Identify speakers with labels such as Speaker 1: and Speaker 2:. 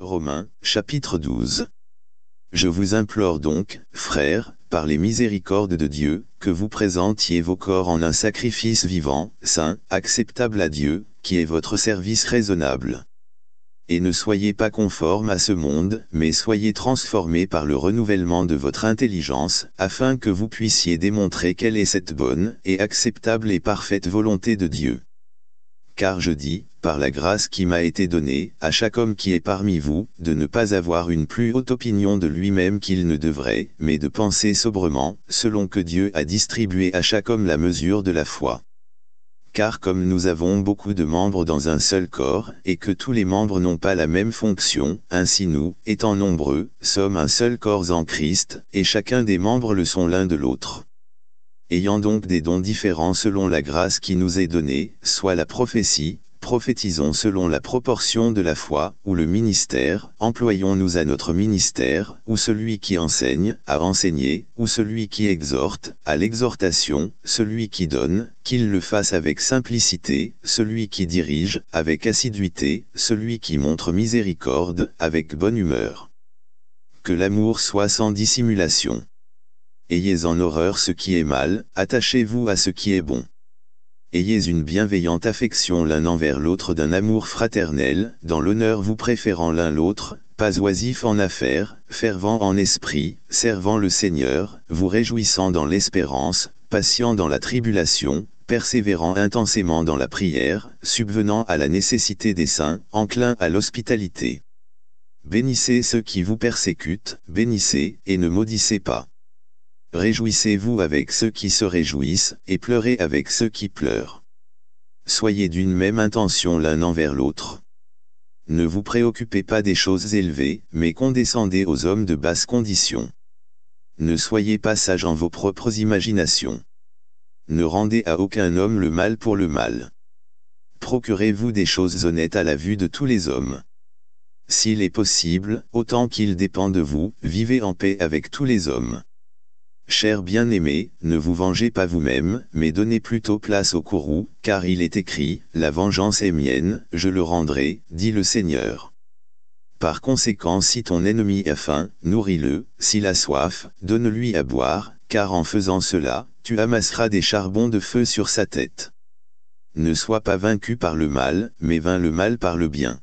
Speaker 1: Romains, chapitre 12. Je vous implore donc, frères, par les miséricordes de Dieu, que vous présentiez vos corps en un sacrifice vivant, saint, acceptable à Dieu, qui est votre service raisonnable. Et ne soyez pas conformes à ce monde, mais soyez transformés par le renouvellement de votre intelligence, afin que vous puissiez démontrer quelle est cette bonne et acceptable et parfaite volonté de Dieu car je dis, par la grâce qui m'a été donnée, à chaque homme qui est parmi vous, de ne pas avoir une plus haute opinion de lui-même qu'il ne devrait, mais de penser sobrement, selon que Dieu a distribué à chaque homme la mesure de la foi. Car comme nous avons beaucoup de membres dans un seul corps, et que tous les membres n'ont pas la même fonction, ainsi nous, étant nombreux, sommes un seul corps en Christ, et chacun des membres le sont l'un de l'autre ayant donc des dons différents selon la grâce qui nous est donnée, soit la prophétie, prophétisons selon la proportion de la foi, ou le ministère, employons-nous à notre ministère, ou celui qui enseigne, à renseigner, ou celui qui exhorte, à l'exhortation, celui qui donne, qu'il le fasse avec simplicité, celui qui dirige, avec assiduité, celui qui montre miséricorde, avec bonne humeur. Que l'amour soit sans dissimulation. Ayez en horreur ce qui est mal, attachez-vous à ce qui est bon. Ayez une bienveillante affection l'un envers l'autre d'un amour fraternel, dans l'honneur vous préférant l'un l'autre, pas oisif en affaires, fervent en esprit, servant le Seigneur, vous réjouissant dans l'espérance, patient dans la tribulation, persévérant intensément dans la prière, subvenant à la nécessité des saints, enclin à l'hospitalité. Bénissez ceux qui vous persécutent, bénissez, et ne maudissez pas. Réjouissez-vous avec ceux qui se réjouissent, et pleurez avec ceux qui pleurent. Soyez d'une même intention l'un envers l'autre. Ne vous préoccupez pas des choses élevées, mais condescendez aux hommes de basse condition. Ne soyez pas sages en vos propres imaginations. Ne rendez à aucun homme le mal pour le mal. Procurez-vous des choses honnêtes à la vue de tous les hommes. S'il est possible, autant qu'il dépend de vous, vivez en paix avec tous les hommes. Cher bien aimé ne vous vengez pas vous-même, mais donnez plutôt place au courroux, car il est écrit, La vengeance est mienne, je le rendrai, dit le Seigneur. Par conséquent si ton ennemi a faim, nourris-le, s'il a soif, donne-lui à boire, car en faisant cela, tu amasseras des charbons de feu sur sa tête. Ne sois pas vaincu par le mal, mais vain le mal par le bien.